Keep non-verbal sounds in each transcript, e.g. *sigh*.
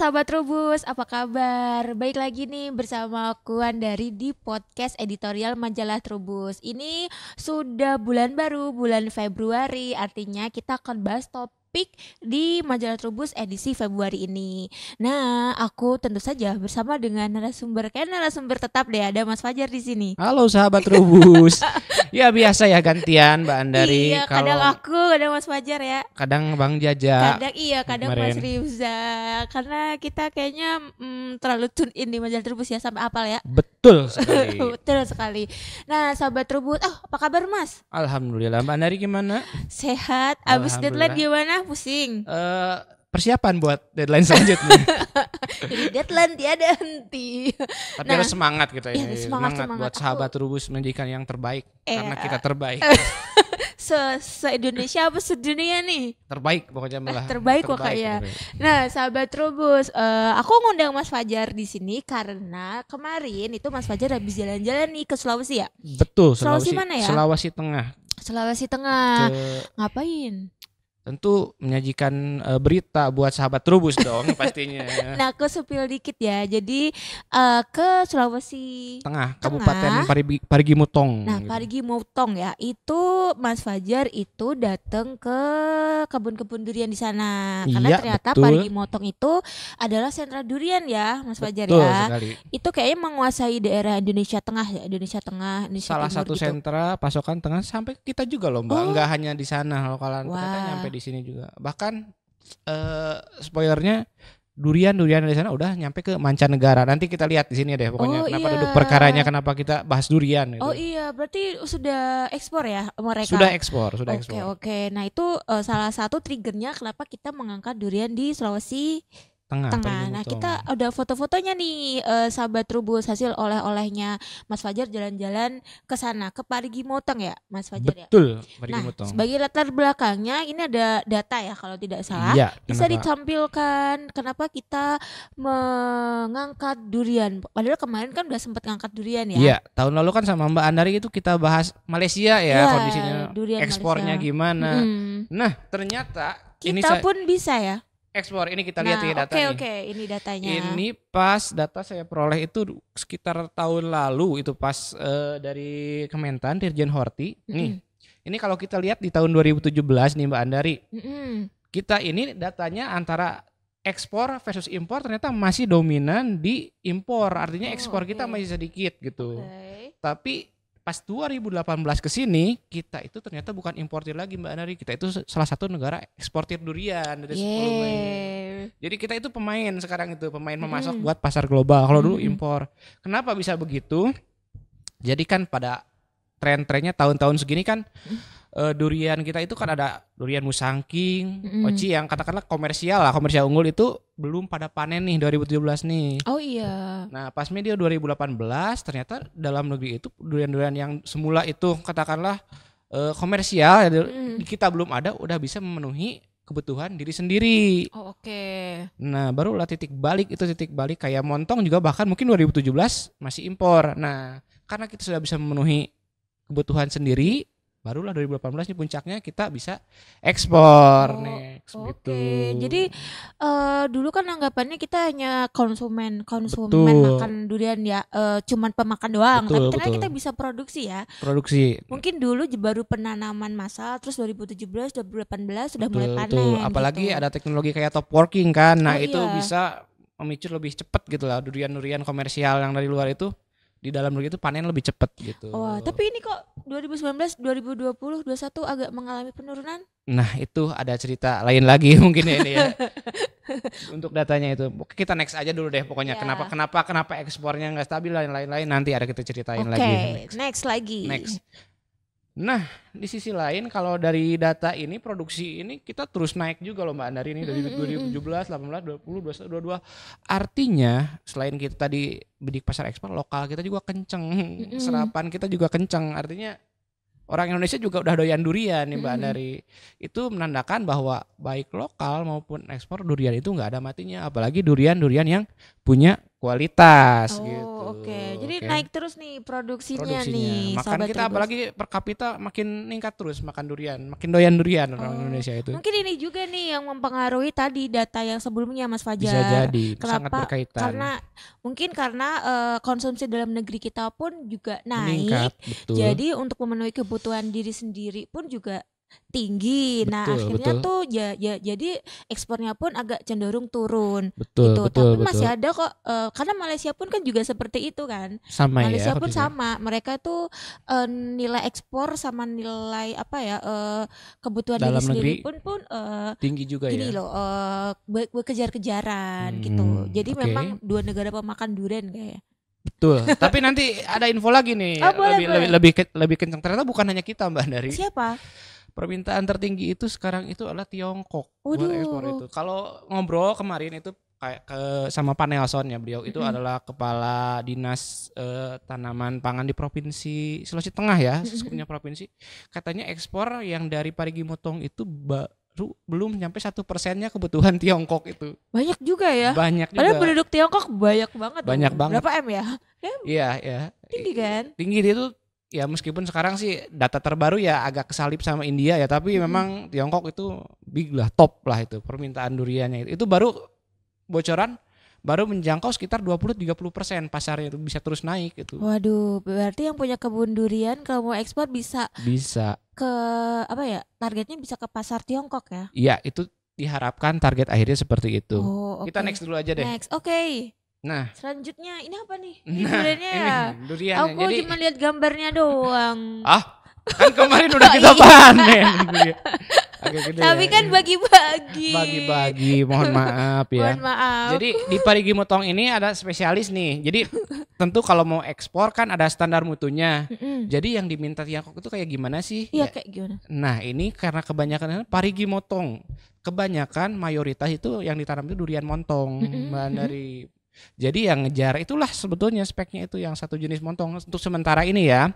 sahabat Rubus, apa kabar? Baik lagi nih bersama aku dari di podcast editorial majalah Trubus. Ini sudah bulan baru, bulan Februari, artinya kita akan bahas topik topik di majalah Trubus edisi Februari ini. Nah, aku tentu saja bersama dengan narasumber kayak narasumber tetap deh ada Mas Fajar di sini. Halo sahabat Trubus. *laughs* ya biasa ya gantian Mbak Andari. Iya, kalau... kadang aku, kadang Mas Fajar ya. Kadang Bang Jaja. Kadang iya, kadang kemarin. Mas Riza. Karena kita kayaknya mm, terlalu tune in di majalah Trubus ya sampai apal ya. Betul *laughs* sekali. Betul sekali. Nah, sahabat Trubus, oh apa kabar Mas? Alhamdulillah Mbak Andari gimana? Sehat. Abis deadline gimana? Pusing. Uh, persiapan buat deadline selanjutnya. *laughs* Jadi deadline tiada henti. Tapi nah, harus semangat gitu ya. Semangat, semangat, semangat buat sahabat rubus menjadikan yang terbaik eh, karena kita eh, terbaik. Eh. *laughs* se se Indonesia apa sedunia nih terbaik pokoknya malah terbaik, terbaik kok kayak nah sahabat Trubus uh, aku ngundang Mas Fajar di sini karena kemarin itu Mas Fajar habis jalan-jalan nih ke Sulawesi ya betul Sulawesi, Sulawesi mana ya Sulawesi Tengah Sulawesi Tengah ke... ngapain tentu menyajikan uh, berita buat sahabat Trubus dong *laughs* pastinya. nah, aku sepil dikit ya. Jadi uh, ke Sulawesi Tengah, Tengah. Kabupaten Parigi, Parigi Mutong. Nah, gitu. Parigi Mutong ya. Itu Mas Fajar itu datang ke kebun-kebun durian di sana. Iya, Karena iya, ternyata betul. Parigi Mutong itu adalah sentra durian ya, Mas Fajar ya. Sekali. Itu kayaknya menguasai daerah Indonesia Tengah ya, Indonesia Tengah, Indonesia Salah Timur satu gitu. sentra pasokan tengah sampai kita juga loh, Mbak. Oh. Enggak hanya di sana lokalan, kalau wow. ternyata nyampe di sini juga. Bahkan eh spoilernya durian durian dari sana udah nyampe ke mancanegara. Nanti kita lihat di sini deh pokoknya oh, kenapa iya. duduk perkaranya kenapa kita bahas durian gitu. Oh iya, berarti sudah ekspor ya mereka. Sudah ekspor, sudah okay, ekspor. Oke, okay. oke. Nah, itu uh, salah satu triggernya kenapa kita mengangkat durian di Sulawesi tengah. Tengah. Nah kita udah foto-fotonya nih eh, sahabat Trubus hasil oleh-olehnya Mas Fajar jalan-jalan ke sana ke Parigi Motong ya Mas Fajar Betul, ya. Betul. Nah Motong. sebagai latar belakangnya ini ada data ya kalau tidak salah. Iya, Bisa ditampilkan kenapa kita mengangkat durian. Padahal kemarin kan udah sempat ngangkat durian ya. Iya tahun lalu kan sama Mbak Andari itu kita bahas Malaysia ya, ya kondisinya ekspornya Malaysia. gimana. Hmm. Nah ternyata kita ini pun bisa ya Ekspor ini kita lihat nah, ya datanya. Oke okay, oke, okay. ini datanya. Ini pas data saya peroleh itu sekitar tahun lalu itu pas uh, dari Kementan Dirjen Horti. Mm Nih. Ini kalau kita lihat di tahun 2017 nih Mbak Andari. Mm -hmm. Kita ini datanya antara ekspor versus impor ternyata masih dominan di impor. Artinya oh, ekspor okay. kita masih sedikit gitu. Okay. Tapi Pas 2018 ke sini, kita itu ternyata bukan importir lagi Mbak Nari. Kita itu salah satu negara eksportir durian dari Jadi kita itu pemain sekarang itu, pemain memasok hmm. buat pasar global. Kalau dulu impor. Kenapa bisa begitu? Jadi kan pada tren-trennya tahun-tahun segini kan hmm uh, durian kita itu kan ada durian musangking, mm. oci yang katakanlah komersial lah, komersial unggul itu belum pada panen nih 2017 nih. Oh iya. Nah, pas media 2018 ternyata dalam negeri itu durian-durian yang semula itu katakanlah uh, komersial ya, mm. kita belum ada udah bisa memenuhi kebutuhan diri sendiri. Oh, oke. Okay. Nah, lah titik balik itu titik balik kayak montong juga bahkan mungkin 2017 masih impor. Nah, karena kita sudah bisa memenuhi kebutuhan sendiri, barulah 2018 ini puncaknya kita bisa ekspor oh, next okay. gitu. Jadi uh, dulu kan anggapannya kita hanya konsumen konsumen betul. makan durian ya uh, cuman pemakan doang betul, tapi ternyata kita bisa produksi ya. Produksi. Mungkin dulu baru penanaman massal terus 2017 2018 sudah betul, mulai panen. Betul. Apalagi gitu. ada teknologi kayak top working kan. Nah, oh, itu iya. bisa memicu lebih cepat gitu lah durian-durian komersial yang dari luar itu di dalam negeri itu panen lebih cepat gitu. Wah, oh, tapi ini kok 2019, 2020, 21 agak mengalami penurunan. Nah itu ada cerita lain lagi *laughs* mungkin ya ini ya. *laughs* Untuk datanya itu kita next aja dulu deh pokoknya. Yeah. Kenapa kenapa kenapa ekspornya nggak stabil lain-lain lain nanti ada kita ceritain okay, lagi. Oke next. next lagi. Next. Nah, di sisi lain kalau dari data ini produksi ini kita terus naik juga loh Mbak Andari ini dari 2017, 18, 20, 22. Artinya selain kita tadi bidik pasar ekspor lokal kita juga kenceng, serapan kita juga kenceng. Artinya orang Indonesia juga udah doyan durian nih Mbak Andari. Itu menandakan bahwa baik lokal maupun ekspor durian itu nggak ada matinya, apalagi durian-durian yang punya kualitas oh, gitu. Oke, okay. jadi okay. naik terus nih produksinya, produksinya. nih. Makan kita apalagi per kapita makin ningkat terus makan durian, makin doyan durian oh. Indonesia itu. Mungkin ini juga nih yang mempengaruhi tadi data yang sebelumnya Mas Fajar. Bisa jadi, Kenapa? sangat berkaitan. Karena mungkin karena uh, konsumsi dalam negeri kita pun juga naik. Meningkat, Jadi untuk memenuhi kebutuhan diri sendiri pun juga tinggi. Nah, betul, nah, akhirnya betul. tuh ya, ya jadi ekspornya pun agak cenderung turun. Betul, gitu. betul, Tapi betul. masih ada kok uh, karena Malaysia pun kan juga seperti itu kan. Sama ya, Malaysia ya, pun sama. Mereka tuh uh, nilai ekspor sama nilai apa ya uh, kebutuhan Dalam diri sendiri pun pun uh, tinggi juga gini ya. loh, uh, kejar kejaran hmm, gitu. Jadi okay. memang dua negara pemakan durian kayak Betul. Tapi nanti ada info lagi nih. *laughs* Oh, boleh, lebih, boleh. lebih lebih lebih kencang. Ternyata bukan hanya kita Mbak dari. Siapa? permintaan tertinggi itu sekarang itu adalah Tiongkok Waduh. ekspor itu. Kalau ngobrol kemarin itu kayak ke sama Pak Nelson ya beliau itu mm -hmm. adalah kepala dinas eh, tanaman pangan di provinsi Sulawesi Tengah ya, skupnya provinsi. Katanya ekspor yang dari Parigi Motong itu baru belum nyampe satu persennya kebutuhan *laughs* Tiongkok itu. Banyak juga ya. Banyak juga. Padahal penduduk Tiongkok banyak banget. Banyak banget. Berapa M ya? Iya, ya. Tinggi kan? Tinggi dia tuh ya meskipun sekarang sih data terbaru ya agak kesalip sama India ya tapi hmm. memang Tiongkok itu big lah top lah itu permintaan duriannya itu, itu baru bocoran baru menjangkau sekitar 20-30 persen pasarnya itu bisa terus naik gitu. Waduh, berarti yang punya kebun durian kalau mau ekspor bisa bisa ke apa ya targetnya bisa ke pasar Tiongkok ya? Iya itu diharapkan target akhirnya seperti itu. Oh, okay. Kita next dulu aja deh. Next, oke. Okay. Nah, selanjutnya ini apa nih? Ini nah, duriannya ini, ya. Aku Jadi, cuma lihat gambarnya doang. *laughs* ah, kan kemarin udah oh, kita panen. Iya. *laughs* gede Tapi ya. kan bagi-bagi. Bagi-bagi, mohon *laughs* maaf ya. mohon maaf. Jadi di parigi motong ini ada spesialis nih. Jadi tentu kalau mau ekspor kan ada standar mutunya. Jadi yang diminta Tiongkok itu kayak gimana sih? Iya ya, kayak gimana? Nah ini karena kebanyakan parigi motong. Kebanyakan mayoritas itu yang ditanam itu durian montong. mm dari jadi yang ngejar itulah sebetulnya speknya itu yang satu jenis montong untuk sementara ini ya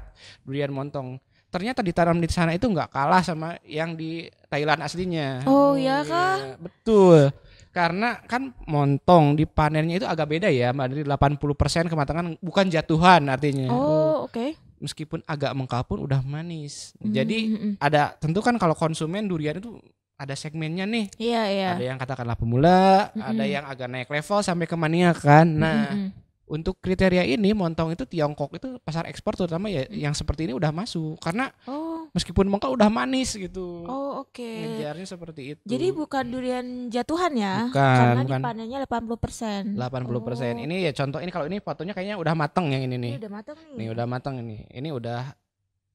durian montong. Ternyata ditanam di sana itu nggak kalah sama yang di Thailand aslinya. Oh, oh ya kah? Betul. Karena kan montong di panennya itu agak beda ya, dari 80% kematangan bukan jatuhan artinya. Oh, oke. Okay meskipun agak mengkal pun udah manis. Hmm. Jadi hmm, hmm, hmm. ada tentu kan kalau konsumen durian itu ada segmennya nih. Iya, iya. Ada yang katakanlah pemula, mm -hmm. ada yang agak naik level sampai ke mania kan. Nah, mm -hmm. untuk kriteria ini montong itu Tiongkok itu pasar ekspor terutama ya mm -hmm. yang seperti ini udah masuk karena oh. meskipun mongkok udah manis gitu. Oh, oke. Okay. Ngejarnya seperti itu. Jadi bukan durian jatuhan ya? Bukan, karena dipanennya 80%. 80%. Oh. Ini ya contoh ini kalau ini fotonya kayaknya udah mateng yang ini nih. Ini udah mateng nih. Nih udah mateng ini. Ini udah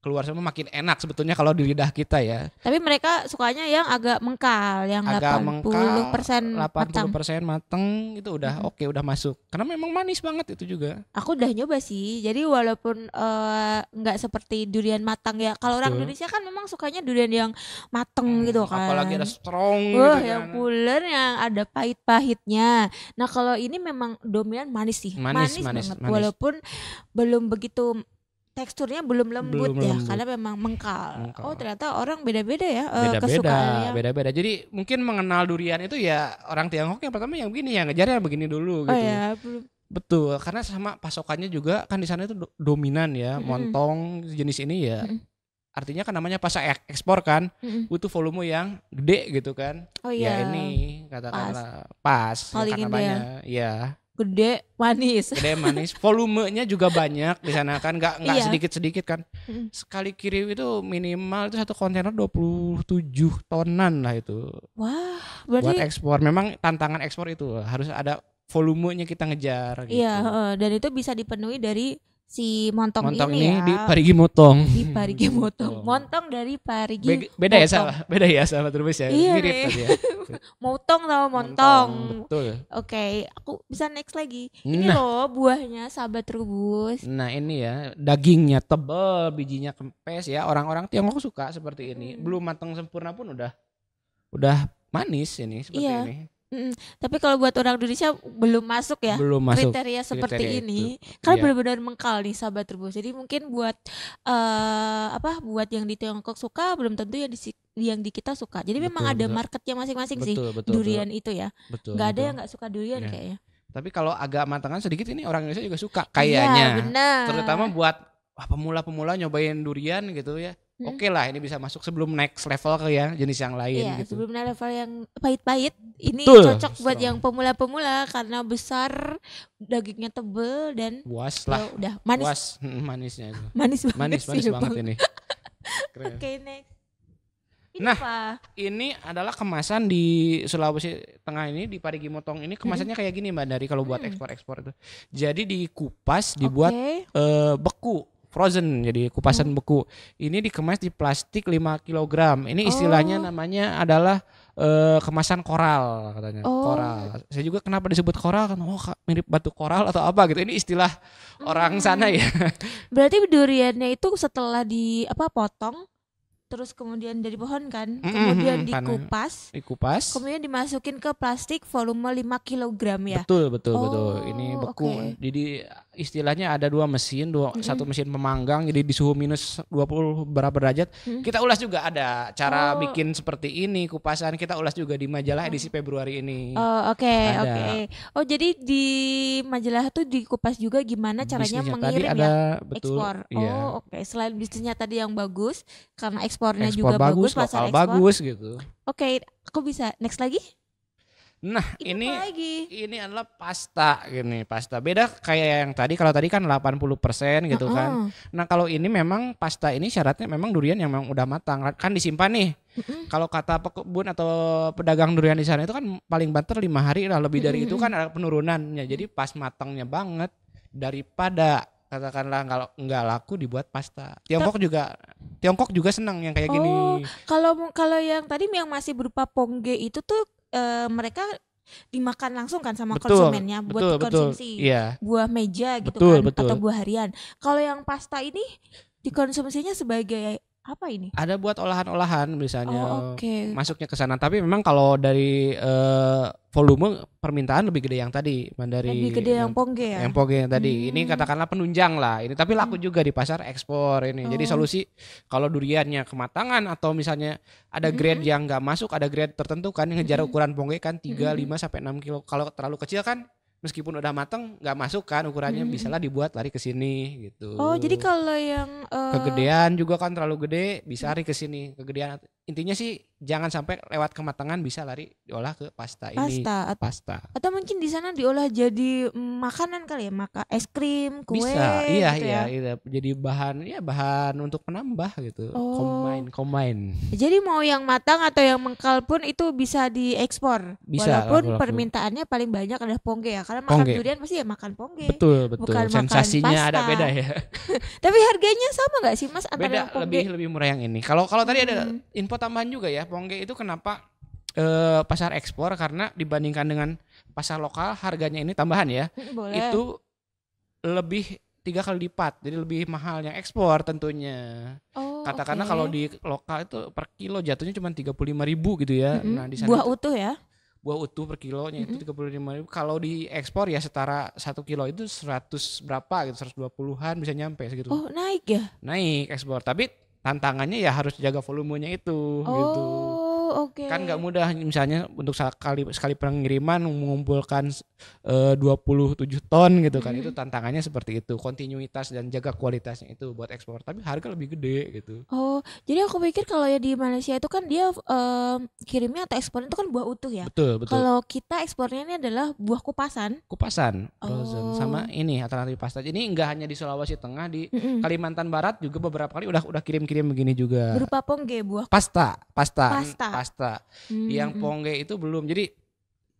keluar semua makin enak sebetulnya kalau di lidah kita ya. Tapi mereka sukanya yang agak mengkal, yang agak 80% mengkal, persen 80% matang. mateng itu udah hmm. oke, udah masuk. Karena memang manis banget itu juga. Aku udah nyoba sih. Jadi walaupun eh, nggak uh, seperti durian matang ya. Kalau orang Indonesia kan memang sukanya durian yang mateng hmm, gitu kan. Apalagi ada strong uh, gitu yang kan. yang ada pahit-pahitnya. Nah, kalau ini memang dominan manis sih. Manis, manis, manis banget manis. walaupun belum begitu teksturnya belum lembut belum ya lembut. karena memang mengkal. mengkal. Oh, ternyata orang beda-beda ya eh, beda-beda, kesukaannya. Ya. Beda-beda. Jadi mungkin mengenal durian itu ya orang Tiongkok yang pertama yang begini yang ya yang begini dulu oh gitu. ya, Betul, karena sama pasokannya juga kan di sana itu dominan ya, hmm montong jenis ini ya. hmm Artinya kan namanya pas ekspor kan, mm-hmm. butuh volume yang gede gitu kan. Oh ya iya. Ya ini katakanlah pas, pas ya, karena ya. banyak. Ya gede manis gede manis volumenya juga banyak di sana kan nggak nggak iya. sedikit sedikit kan sekali kirim itu minimal itu satu kontainer 27 tonan lah itu wah berarti... buat ekspor memang tantangan ekspor itu harus ada volumenya kita ngejar iya, gitu. iya dan itu bisa dipenuhi dari si montong, montong ini, ini ya, di Parigi Motong. Di Parigi Motong. montong dari Parigi. Be beda motong. ya sama beda ya sama ya, terus ya. Iya, Mirip iya. ya. *laughs* motong sama montong. montong. Betul. Oke, okay, aku bisa next lagi. Ini nah. loh buahnya sahabat rebus. Nah, ini ya dagingnya tebel, bijinya kempes ya. Orang-orang Tiongkok suka seperti ini. Hmm. Belum matang sempurna pun udah udah manis ini seperti iya. ini. Mm, tapi kalau buat orang Indonesia belum masuk ya belum masuk kriteria seperti kriteria ini itu. karena iya. benar-benar mengkal nih sahabat rebus jadi mungkin buat uh, apa buat yang di Tiongkok suka belum tentu yang di yang di kita suka jadi betul, memang betul. ada marketnya masing-masing sih betul, durian betul. itu ya betul, nggak ada yang nggak suka durian yeah. kayaknya tapi kalau agak matangan sedikit ini orang Indonesia juga suka iya, kayaknya ya, benar. terutama buat wah pemula-pemula nyobain durian gitu ya hmm. oke okay lah ini bisa masuk sebelum next level ke ya jenis yang lain iya, gitu. sebelum naik level yang pahit-pahit ini Betul. cocok buat Strong. yang pemula-pemula karena besar dagingnya tebel dan Was ya lah udah manis Was. Hmm, manisnya itu. *laughs* manis banget manis manis sih, banget ini *laughs* oke okay, next ini nah, apa? ini adalah kemasan di Sulawesi Tengah ini di Parigi Motong ini kemasannya hmm. kayak gini Mbak dari kalau buat hmm. ekspor-ekspor itu. Jadi dikupas, dibuat okay. uh, eh, beku frozen jadi kupasan hmm. beku. Ini dikemas di plastik 5 kg. Ini istilahnya oh. namanya adalah uh, kemasan koral katanya. Oh. Koral. Saya juga kenapa disebut koral kan oh mirip batu koral atau apa gitu. Ini istilah hmm. orang sana ya. Berarti duriannya itu setelah di apa potong terus kemudian dari pohon kan, kemudian dikupas, dikupas, kemudian dimasukin ke plastik volume 5 kg ya. Betul betul oh, betul. Ini beku. Okay. Jadi istilahnya ada dua mesin, dua mm-hmm. satu mesin pemanggang jadi di suhu minus 20 berapa derajat. Mm-hmm. Kita ulas juga ada cara oh. bikin seperti ini kupasan. Kita ulas juga di majalah edisi Februari ini. Oh, oke okay, oke. Okay. Oh, jadi di majalah tuh dikupas juga gimana caranya mengirim ada, ya? Betul, ekspor. Iya. Oh, oke. Okay. Selain bisnisnya tadi yang bagus karena ekspor ekspornya Ekspor juga bagus, bagus pasar bagus gitu. Oke, okay, aku bisa next lagi? Nah, ini ini, lagi. ini adalah pasta gini, pasta. Beda kayak yang tadi kalau tadi kan 80% gitu uh -uh. kan. Nah, kalau ini memang pasta ini syaratnya memang durian yang memang udah matang. Kan disimpan nih. Kalau kata pekebun atau pedagang durian di sana itu kan paling banter lima hari lah lebih dari itu kan ada penurunannya. Jadi pas matangnya banget daripada katakanlah kalau nggak laku dibuat pasta. Tiongkok Tep. juga Tiongkok juga senang yang kayak oh, gini. Kalau kalau yang tadi yang masih berupa pongge itu tuh e, mereka dimakan langsung kan sama betul, konsumennya buat betul, konsumsi betul, iya. buah meja gitu betul, kan betul. atau buah harian. Kalau yang pasta ini dikonsumsinya sebagai apa ini? Ada buat olahan-olahan misalnya oh, okay. masuknya ke sana. Tapi memang kalau dari uh, volume permintaan lebih gede yang tadi, dari lebih gede yang, pongge ya. Yang poge yang tadi. Hmm. Ini katakanlah penunjang lah. Ini tapi laku hmm. juga di pasar ekspor ini. Oh. Jadi solusi kalau duriannya kematangan atau misalnya ada hmm. grade hmm. yang nggak masuk, ada grade tertentu kan yang ngejar hmm. ukuran pongge kan 3 hmm. 5 sampai 6 kilo. Kalau terlalu kecil kan meskipun udah mateng nggak masuk kan ukurannya hmm. lah dibuat lari ke sini gitu. Oh, jadi kalau yang uh... kegedean juga kan terlalu gede bisa lari ke sini. Kegedean intinya sih jangan sampai lewat kematangan bisa lari diolah ke pasta, pasta ini pasta atau mungkin di sana diolah jadi makanan kali ya maka es krim kue bisa iya gitu iya, ya. iya jadi bahan ya bahan untuk penambah gitu oh. combine combine jadi mau yang matang atau yang mengkal pun itu bisa diekspor bisa walaupun laku, laku. permintaannya paling banyak adalah pongge ya karena makan durian pasti ya makan pongge betul betul bukan sensasinya makan pasta. ada beda ya *laughs* tapi harganya sama nggak sih mas antara beda yang lebih lebih murah yang ini kalau kalau tadi ada hmm. info tambahan juga ya Ponge itu kenapa eh, pasar ekspor karena dibandingkan dengan pasar lokal harganya ini tambahan ya. *laughs* Boleh. Itu lebih tiga kali lipat jadi lebih mahal yang ekspor tentunya oh, katakanlah okay. kalau di lokal itu per kilo jatuhnya cuma tiga puluh lima ribu gitu ya mm -hmm. nah di sana buah utuh ya buah utuh per kilonya mm -hmm. itu tiga puluh lima ribu kalau di ekspor ya setara satu kilo itu seratus berapa gitu seratus dua puluhan bisa nyampe segitu oh naik ya naik ekspor tapi tantangannya ya harus jaga volumenya itu gitu. oh. gitu Okay. Kan nggak mudah misalnya untuk sekali sekali pengiriman mengumpulkan eh, uh, 27 ton gitu kan. Hmm. Itu tantangannya seperti itu. Kontinuitas dan jaga kualitasnya itu buat ekspor, tapi harga lebih gede gitu. Oh, jadi aku pikir kalau ya di Malaysia itu kan dia um, kirimnya atau ekspornya itu kan buah utuh ya. Betul, betul. Kalau kita ekspornya ini adalah buah kupasan. Kupasan. Oh. Sama ini alternatif pasta. jadi nggak hanya di Sulawesi Tengah, di mm -mm. Kalimantan Barat juga beberapa kali udah udah kirim-kirim begini juga. Berupa pongge buah. Pasta, pasta. Pasta. pasta Astra. Hmm. Yang hmm. Pongge itu belum. Jadi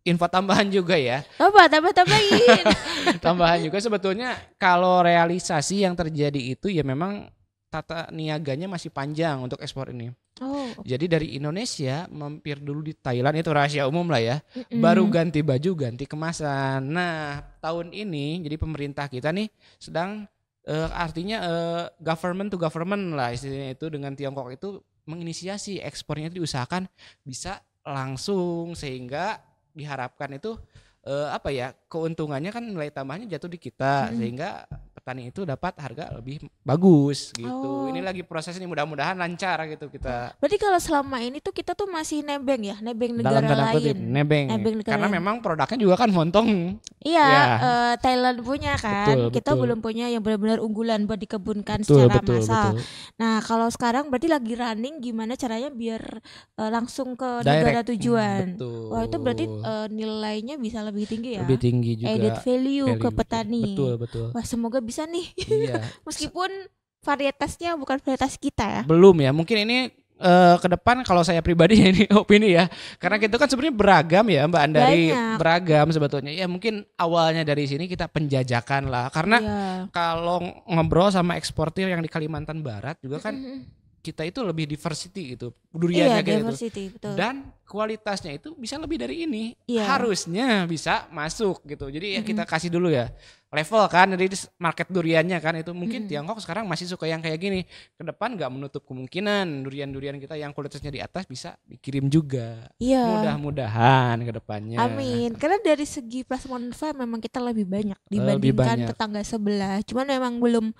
info tambahan juga ya. Apa oh, tambah tambahin? *laughs* tambahan juga sebetulnya kalau realisasi yang terjadi itu ya memang tata niaganya masih panjang untuk ekspor ini. Oh. Jadi dari Indonesia mampir dulu di Thailand itu rahasia umum lah ya. Mm. Baru ganti baju, ganti kemasan. Nah, tahun ini jadi pemerintah kita nih sedang uh, artinya uh, government to government lah istilahnya itu dengan Tiongkok itu menginisiasi ekspornya itu diusahakan bisa langsung sehingga diharapkan itu eh, apa ya keuntungannya kan nilai tambahnya jatuh di kita hmm. sehingga petani itu dapat harga lebih bagus gitu. Oh. Ini lagi proses ini mudah-mudahan lancar gitu kita. Berarti kalau selama ini tuh kita tuh masih nebeng ya, nebeng negara Dalam lain. Kutip, nebeng. nebeng negara Karena lain. memang produknya juga kan montong. Iya, ya. uh, Thailand punya kan. Betul, kita betul. belum punya yang benar-benar unggulan buat dikebunkan betul, secara betul, massal. Betul. Nah, kalau sekarang berarti lagi running gimana caranya biar uh, langsung ke Direct. negara tujuan. Betul. Wah, itu berarti uh, nilainya bisa lebih tinggi ya. Lebih tinggi tinggi juga added value, value ke petani betul betul wah semoga bisa nih *laughs* iya. meskipun varietasnya bukan varietas kita ya belum ya mungkin ini uh, ke depan kalau saya pribadi *laughs* ya, ini opini ya karena hmm. kita kan sebenarnya beragam ya Mbak Andari beragam sebetulnya ya mungkin awalnya dari sini kita penjajakan lah karena yeah. kalau ngobrol sama eksportir yang di Kalimantan Barat juga kan hmm, hmm, kita itu lebih diversity gitu duriannya iya, gitu. diversity, gitu. Betul. Dan kualitasnya itu bisa lebih dari ini. Yeah. Harusnya bisa masuk gitu. Jadi ya mm -hmm. kita kasih dulu ya level kan dari market duriannya kan itu mungkin mm -hmm. Tiongkok sekarang masih suka yang kayak gini. Ke depan nggak menutup kemungkinan durian-durian kita yang kualitasnya di atas bisa dikirim juga. Yeah. Mudah-mudahan ke depannya. Amin. Karena dari segi plus one five memang kita lebih banyak dibandingkan lebih banyak. tetangga sebelah. Cuman memang belum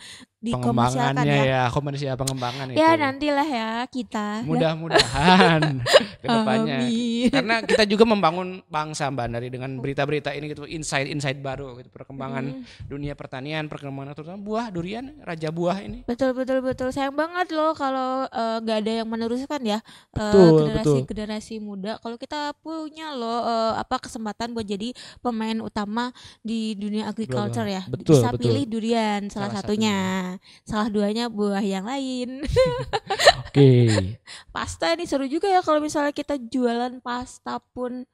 dikomersialkan ya. ya. Komersial pengembangan ya itu. nantilah ya kita. Mudah mudah-mudahan *laughs* kedepannya. Amin. Karena kita juga membangun bangsa Mbak dari dengan berita-berita ini gitu, insight-insight baru gitu, perkembangan hmm. dunia pertanian, perkembangan terutama buah durian, raja buah ini. Betul betul betul. Sayang banget loh kalau eh, nggak uh, ada yang meneruskan ya generasi-generasi uh, generasi, betul. generasi muda. Kalau kita punya loh uh, apa kesempatan buat jadi pemain utama di dunia agriculture betul, ya. Betul, Bisa betul. pilih durian salah, salah satunya. satunya. Salah duanya buah yang lain. *laughs* Oke. Okay pasta nih seru juga ya kalau misalnya kita jualan pasta pun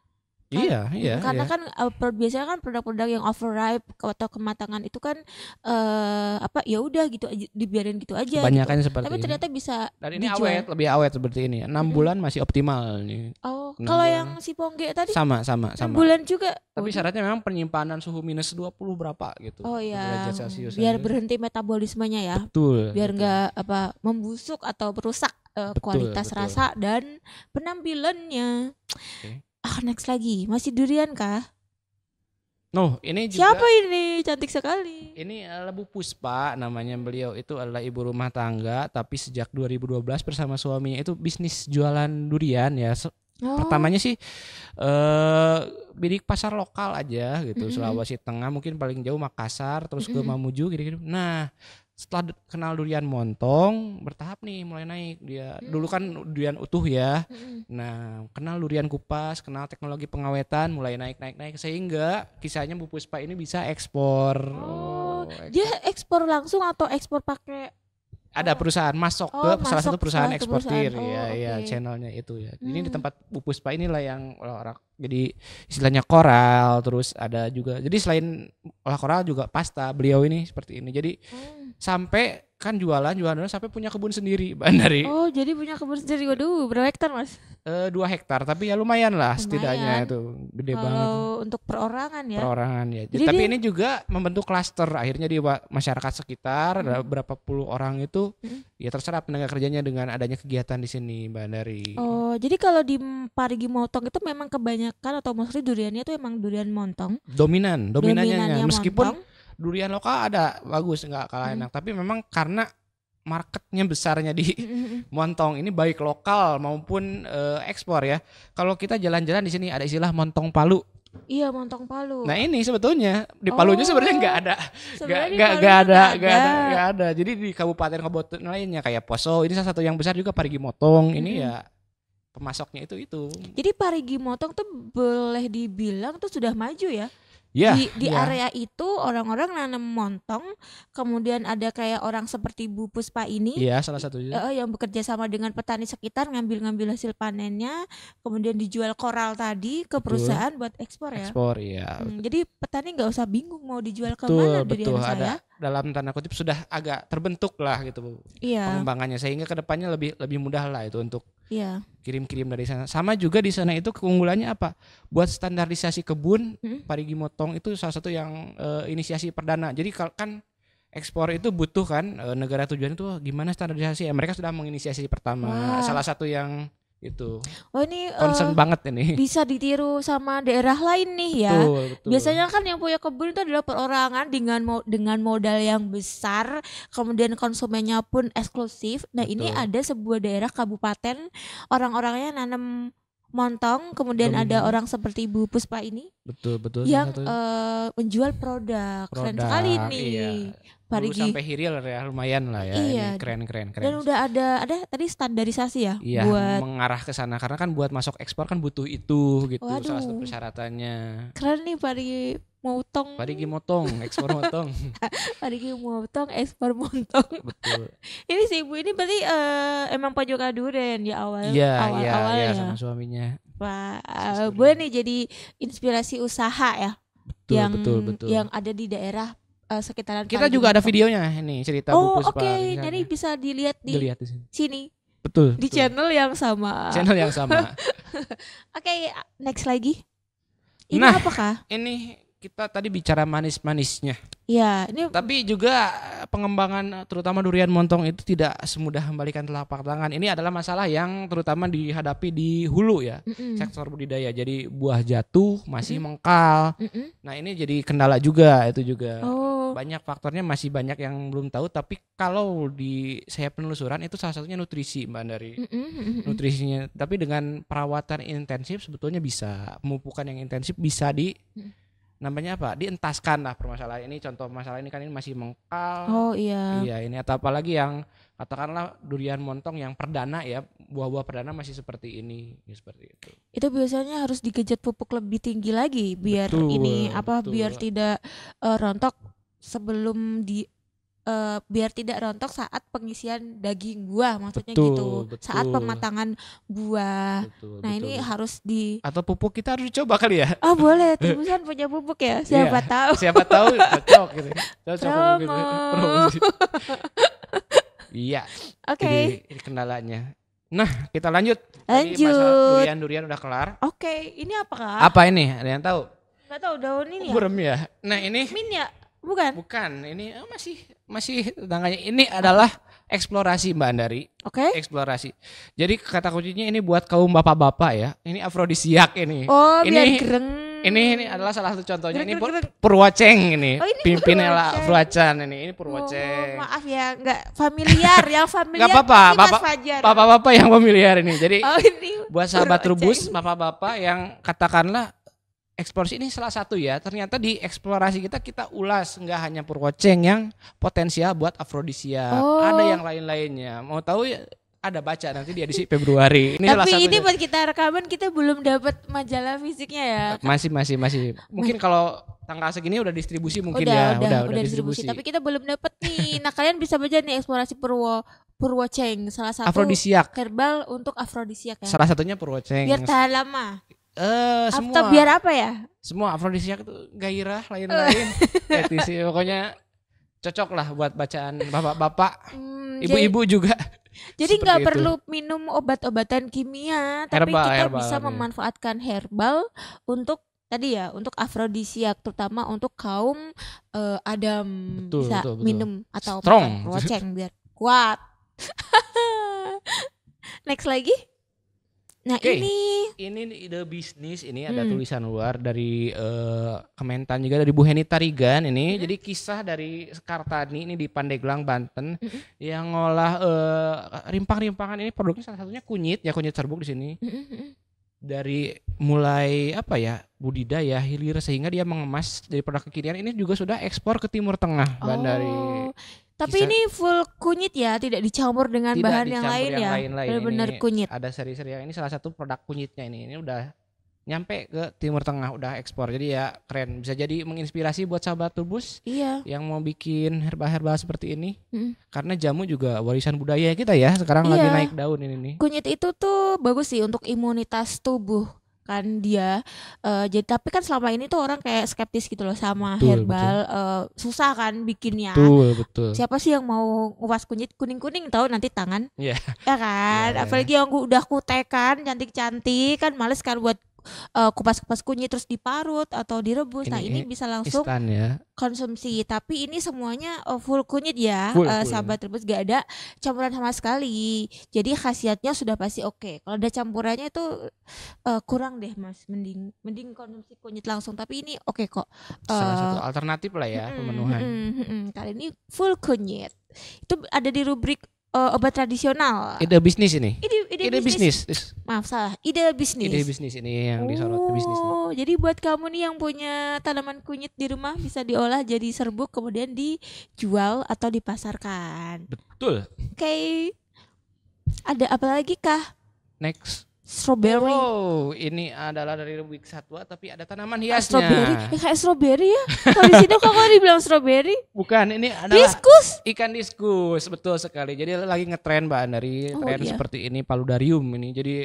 Kan, iya, hmm, iya. Karena iya. kan uh, biasanya kan produk-produk yang overripe atau kematangan itu kan uh, apa ya udah gitu dibiarin gitu aja. Kebanyakan gitu. seperti Tapi ternyata ini. bisa Dan ini dijual. awet, lebih awet seperti ini. enam hmm. bulan masih optimal nih. Oh, kalau yang si Pongge tadi sama sama sama. bulan juga. Tapi syaratnya memang penyimpanan suhu minus 20 berapa gitu. Oh iya. Biar aja. berhenti metabolismenya ya. Betul. Biar nggak apa membusuk atau berusak. Eh, kualitas betul. rasa dan penampilannya. Okay. Ah, next lagi. Masih durian kah? No, ini juga Siapa ini? Cantik sekali. Ini adalah Bu Puspa namanya beliau itu adalah ibu rumah tangga tapi sejak 2012 bersama suaminya itu bisnis jualan durian ya. Oh. Pertamanya sih eh bidik pasar lokal aja gitu, mm -hmm. Sulawesi Tengah mungkin paling jauh Makassar terus mm -hmm. ke Mamuju gitu-gitu. Nah, setelah kenal durian montong bertahap nih mulai naik dia hmm. dulu kan durian utuh ya hmm. nah kenal durian kupas kenal teknologi pengawetan mulai naik naik naik sehingga kisahnya Bu Puspa ini bisa ekspor oh, oh dia ekspor langsung atau ekspor pakai ada oh. perusahaan masuk oh, ke masuk salah satu perusahaan eksportir iya, Oh, ya okay. ya channelnya itu ya hmm. ini di hmm. tempat Bu Puspa inilah yang orang jadi istilahnya koral terus ada juga jadi selain olah koral juga pasta beliau ini seperti ini jadi hmm sampai kan jualan jualan sampai punya kebun sendiri *laughs* Mbak dari oh jadi punya kebun sendiri waduh berapa hektar mas eh dua hektar tapi ya lumayan lah lumayan. setidaknya itu gede Kalau banget untuk perorangan ya perorangan ya jadi tapi dia... ini juga membentuk klaster akhirnya di masyarakat sekitar hmm. berapa puluh orang itu hmm. ya terserap tenaga kerjanya dengan adanya kegiatan di sini Mbak Dari. Oh, jadi kalau di Parigi Motong itu memang kebanyakan atau mostly duriannya itu emang durian montong. Dominan, dominannya, dominannya meskipun montong durian lokal ada bagus nggak kalah hmm. enak tapi memang karena marketnya besarnya di *laughs* Montong ini baik lokal maupun uh, ekspor ya. Kalau kita jalan-jalan di sini ada istilah Montong Palu. Iya Montong Palu. Nah ini sebetulnya di Palunya oh, sebenarnya nggak ada, nggak nggak ada, nggak ada, nggak ada. ada. Jadi di kabupaten-kabupaten lainnya kayak Poso ini salah satu yang besar juga Parigi Motong hmm. ini ya pemasoknya itu itu. Jadi Parigi Motong tuh boleh dibilang tuh sudah maju ya? Yeah, di di yeah. area itu orang-orang nanam montong, kemudian ada kayak orang seperti Bu Puspa ini. Iya, yeah, salah satu Uh, yang bekerja sama dengan petani sekitar ngambil-ngambil hasil panennya, kemudian dijual koral tadi ke perusahaan betul. buat ekspor ya. Ekspor, iya. Hmm, jadi petani nggak usah bingung mau dijual ke betul, mana betul, dari ada, saya. Dalam tanda kutip sudah agak terbentuk lah gitu, Yeah. Pengembangannya sehingga kedepannya lebih lebih mudah lah itu untuk Iya. Kirim-kirim dari sana. Sama juga di sana itu keunggulannya apa? Buat standarisasi kebun, hmm? parigi motong itu salah satu yang uh, inisiasi perdana. Jadi kan ekspor itu butuh kan eh, negara tujuan itu gimana standarisasi ya mereka sudah menginisiasi pertama wow. salah satu yang itu. Oh ini eh, concern uh, banget ini. *laughs* Bisa ditiru sama daerah lain nih ya. Betul, Biasanya kan yang punya kebun itu adalah perorangan dengan mo dengan modal yang besar, kemudian konsumennya pun eksklusif. Nah, betul. ini ada sebuah daerah kabupaten orang-orangnya nanam Montong, kemudian Lalu, ada orang seperti Ibu Puspa ini. Betul, betul. Yang uh, menjual produk. produk keren sekali iya. nih. Iya. Parigi. sampai hiril ya lumayan lah ya. Iya. Ini keren, keren, keren. Dan udah ada ada tadi standarisasi ya iya, buat mengarah ke sana karena kan buat masuk ekspor kan butuh itu gitu Waduh. salah satu persyaratannya. Keren nih Parigi motong. Parigi motong, ekspor motong. *laughs* Parigi motong, ekspor motong. Betul. *laughs* ini si ibu ini berarti uh, emang pak duren ya awal ya, awal ya, awal ya, sama suaminya. pak uh, gue nih jadi inspirasi usaha ya. Betul, yang betul, betul. yang ada di daerah uh, sekitaran Kita juga ada videonya ini cerita oh, Oke, okay. jadi ya. bisa dilihat di, dilihat di sini. sini. Betul. Di channel yang sama. Channel yang sama. *laughs* Oke, okay, next lagi. Ini nah, apakah? Ini kita tadi bicara manis-manisnya. Iya, ini tapi juga pengembangan terutama durian montong itu tidak semudah membalikan telapak tangan. Ini adalah masalah yang terutama dihadapi di hulu ya, mm -mm. sektor budidaya. Jadi buah jatuh masih mm -mm. mengkal. Mm -mm. Nah, ini jadi kendala juga itu juga. Oh. Banyak faktornya masih banyak yang belum tahu tapi kalau di saya penelusuran itu salah satunya nutrisi Mbak dari mm -mm. nutrisinya. Tapi dengan perawatan intensif sebetulnya bisa, pemupukan yang intensif bisa di mm -mm namanya apa dientaskan lah permasalahan ini contoh masalah ini kan ini masih mengkal oh iya iya ini atau apalagi yang katakanlah durian montong yang perdana ya buah-buah perdana masih seperti ini ya, seperti itu itu biasanya harus dikejut pupuk lebih tinggi lagi biar betul, ini apa betul. biar tidak uh, rontok sebelum di uh, biar tidak rontok saat pengisian daging buah maksudnya betul, gitu betul. saat pematangan buah betul, nah betul. ini harus di atau pupuk kita harus dicoba kali ya oh boleh *laughs* Timusan punya pupuk ya siapa yeah. tahu siapa tahu cocok gitu, gitu. promo, iya oke kendalanya Nah, kita lanjut. Lanjut. Durian durian udah kelar. Oke, okay. ini apa kak? Apa ini? Ada yang tahu? Gak tahu daun ini ya? Burem ya. Nah ini. Min ya? Bukan. Bukan. Ini eh, masih masih tangganya ini adalah eksplorasi Mbak Andari. Oke. Okay. Eksplorasi. Jadi kata kuncinya ini buat kaum bapak-bapak ya. Ini afrodisiak ini. Oh, ini, biar gereng. Ini ini adalah salah satu contohnya. Gereng, ini gereng. purwaceng ini. Oh, ini Pimpin Ela Purwacan ini. Ini oh, purwaceng. Oh, maaf ya, enggak familiar. yang familiar. Enggak apa-apa. Bapak-bapak yang familiar ini. Jadi oh, ini buat sahabat purwaceng. rubus, bapak-bapak yang katakanlah eksplorasi ini salah satu ya. Ternyata di eksplorasi kita kita ulas nggak hanya purwoceng yang potensial buat afrodisia. Oh. Ada yang lain-lainnya. Mau tahu ya ada baca nanti di edisi Februari. Ini Tapi salah ini buat kita rekaman kita belum dapat majalah fisiknya ya. Masih masih masih. Mungkin kalau tanggal segini udah distribusi mungkin udah, ya. Udah udah, udah distribusi. distribusi. Tapi kita belum dapat nih. Nah kalian bisa baca nih eksplorasi Purwo Purwoceng salah satu afrodisiak herbal untuk afrodisiak ya. Salah satunya Purwoceng. Biar tahan lama. Eh, uh, semua. Atau biar apa ya? Semua afrodisiak itu gairah lain-lain. *laughs* Oh. Etisi pokoknya cocok lah buat bacaan bapak-bapak, hmm, ibu-ibu juga. Jadi nggak perlu minum obat-obatan kimia, tapi kita herbal, bisa ya. memanfaatkan herbal untuk tadi ya untuk afrodisiak terutama untuk kaum uh, Adam betul, bisa betul, betul. minum atau roceng biar kuat. *laughs* Next lagi. Nah okay. ini ini ide bisnis ini ada hmm. tulisan luar dari uh, Kementan juga dari Bu Heni Tarigan ini. Hmm. Jadi kisah dari Kartani ini di Pandeglang Banten hmm. yang ngolah uh, eh, rimpang-rimpangan ini produknya salah satunya kunyit ya kunyit serbuk di sini. Hmm, hmm, hmm. Dari mulai apa ya budidaya hilir sehingga dia mengemas dari produk kekinian ini juga sudah ekspor ke Timur Tengah oh. dari tapi kisah, ini full kunyit ya, tidak dicampur dengan tidak bahan yang lain yang ya. Lain-lain. Benar-benar kunyit. Ada seri-seri yang ini salah satu produk kunyitnya ini. Ini udah nyampe ke Timur Tengah udah ekspor. Jadi ya keren, bisa jadi menginspirasi buat sahabat tubus iya. yang mau bikin herba-herba seperti ini. Mm. Karena jamu juga warisan budaya kita ya. Sekarang iya. lagi naik daun ini nih. Kunyit itu tuh bagus sih untuk imunitas tubuh kan dia uh, jadi tapi kan selama ini tuh orang kayak skeptis gitu loh sama betul, herbal betul. Uh, susah kan bikinnya betul, betul. siapa sih yang mau ngupas kunyit kuning kuning tau nanti tangan yeah. ya kan yeah, iya, apalagi iya. yang udah kutekan cantik cantik kan males kan buat uh, kupas-kupas kunyit terus diparut atau direbus. Ini, nah, ini bisa langsung instan, ya. konsumsi. Tapi ini semuanya uh, full kunyit ya, full, uh, full. sahabat rebus gak ada campuran sama sekali. Jadi khasiatnya sudah pasti oke. Okay. Kalau ada campurannya itu uh, kurang deh, Mas. Mending mending konsumsi kunyit langsung. Tapi ini oke okay kok. Uh, Salah satu alternatif lah ya mm, pemenuhan. Mm, mm, mm, kali ini full kunyit. Itu ada di rubrik uh, obat tradisional. Ide bisnis ini. Ide ide, ide bisnis. bisnis. Maaf salah. Ide bisnis. Ide bisnis ini yang disorot oh, bisnis. Oh, jadi buat kamu nih yang punya tanaman kunyit di rumah bisa diolah jadi serbuk kemudian dijual atau dipasarkan. Betul. Oke. Okay. Ada apa lagi kah? Next. Strawberry. Oh, ini adalah dari week satwa tapi ada tanaman ah, hiasnya. Strawberry, Ya, kayak strawberry ya. Kalau di sini kok kok dibilang strawberry? Bukan, ini adalah diskus. Ikan diskus, betul sekali. Jadi lagi ngetren Mbak dari oh, tren iya. seperti ini paludarium ini. Jadi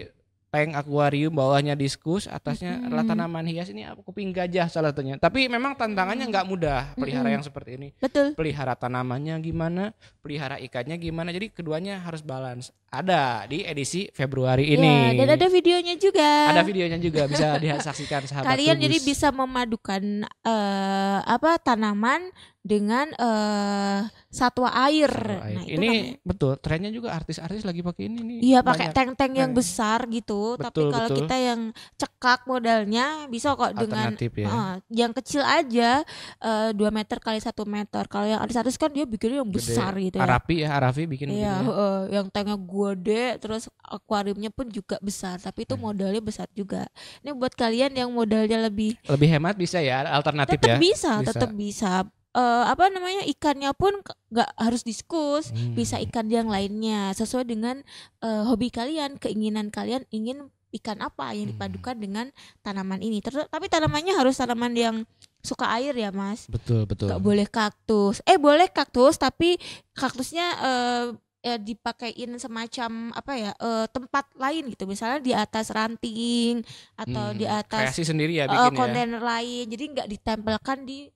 tank akuarium bawahnya diskus atasnya mm -hmm. tanaman hias ini aku kuping gajah salah satunya tapi memang tantangannya nggak mudah pelihara -hmm. yang seperti ini betul pelihara tanamannya gimana pelihara ikannya gimana jadi keduanya harus balance ada di edisi Februari iya, ini ya, dan ada videonya juga ada videonya juga bisa disaksikan sahabat kalian jadi bisa memadukan uh, apa tanaman dengan uh, satwa air. Nah, air. Nah, ini kan. betul, trennya juga artis-artis lagi pakai ini nih. Iya, pakai tank-tank yang besar gitu, betul, tapi kalau kita yang cekak modalnya bisa kok dengan ya. uh, yang kecil aja uh, eh, 2 meter kali satu meter. Kalau yang artis-artis kan dia bikinnya yang gede. besar gitu ya. Arafi ya, Arafi bikin Iya, uh, yang tanknya gede, terus akuariumnya pun juga besar, tapi itu hmm. modalnya besar juga. Ini buat kalian yang modalnya lebih lebih hemat bisa ya alternatif tetep ya. Tetap bisa, bisa, tetap bisa uh, apa namanya ikannya pun nggak harus diskus hmm. bisa ikan yang lainnya sesuai dengan uh, hobi kalian keinginan kalian ingin ikan apa yang hmm. dipadukan hmm. dengan tanaman ini Ter tapi tanamannya harus tanaman yang suka air ya mas betul betul nggak boleh kaktus eh boleh kaktus tapi kaktusnya uh, ya dipakein semacam apa ya uh, tempat lain gitu misalnya di atas ranting atau hmm, di atas kreasi sendiri ya bikin uh, ya. lain jadi nggak ditempelkan di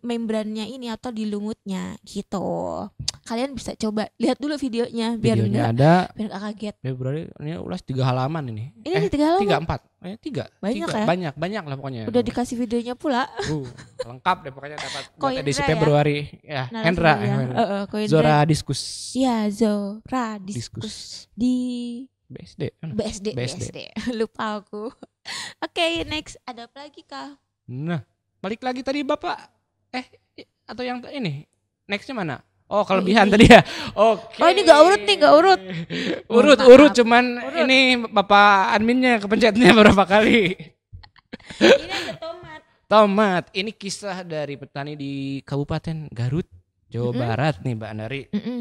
membrannya ini atau di lumutnya gitu. Kalian bisa coba lihat dulu videonya biar videonya ada biar gak kaget. Februari ya, ini ulas tiga halaman ini. Ini eh, tiga halaman. Tiga empat. Eh, tiga. Banyak tiga, ya? Banyak banyak lah pokoknya. Udah dikasih videonya pula. Uh, lengkap deh pokoknya dapat *laughs* buat edisi ya? Februari. Ya, Hendra. Ya. Uh, uh, Zora Diskus. Iya, Zora Diskus. Diskus. Di BSD. BSD, BSD. BSD. *laughs* Lupa aku. *laughs* Oke, okay, next ada apa lagi kah? Nah, balik lagi tadi Bapak eh atau yang ini nextnya mana Oh, oh kelebihan tadi ya. *laughs* Oke. Okay. Oh ini gak urut nih, gak urut. *laughs* urut, oh, urut cuman urut. ini bapak adminnya kepencetnya *laughs* berapa kali. ini ada tomat. Tomat. Ini kisah dari petani di Kabupaten Garut, Jawa mm -hmm. Barat nih Mbak Andari. Mm -hmm.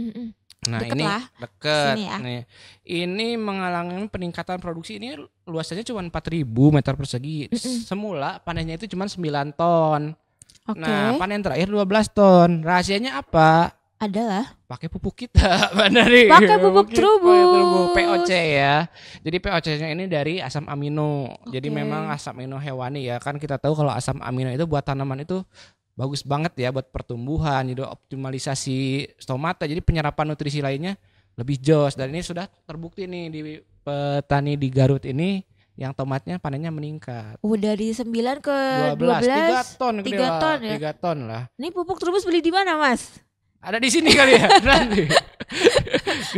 Nah deket ini lah. deket ya. nih. Ini mengalami peningkatan produksi ini luasannya cuma 4000 meter persegi. Mm -hmm. Semula panennya itu cuma 9 ton. Okay. Nah, panen terakhir 12 ton. Rahasianya apa? Adalah pakai pupuk kita, *laughs* benar nih. Pakai pupuk trubus. POC ya. Jadi POC-nya ini dari asam amino. Okay. Jadi memang asam amino hewani ya. Kan kita tahu kalau asam amino itu buat tanaman itu bagus banget ya buat pertumbuhan, jadi optimalisasi stomata. Jadi penyerapan nutrisi lainnya lebih jos dan ini sudah terbukti nih di petani di Garut ini yang tomatnya panennya meningkat. Oh dari 9 ke 12, 12 3 ton 3 ton ya. 3 ton lah. Ini pupuk terus beli di mana, Mas? Ada di sini kali ya *laughs* nanti.